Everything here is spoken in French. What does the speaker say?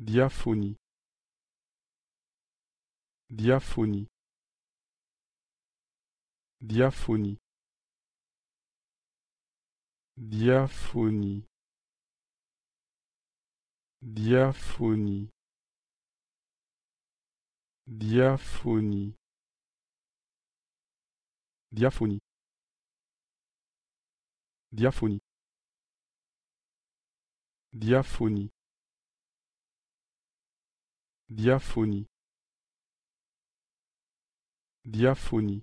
diaphonie diaphonie diaphonie diaphonie diaphonie diaphonie diaphonie diaphonie diaphonie diaphonie diaphonie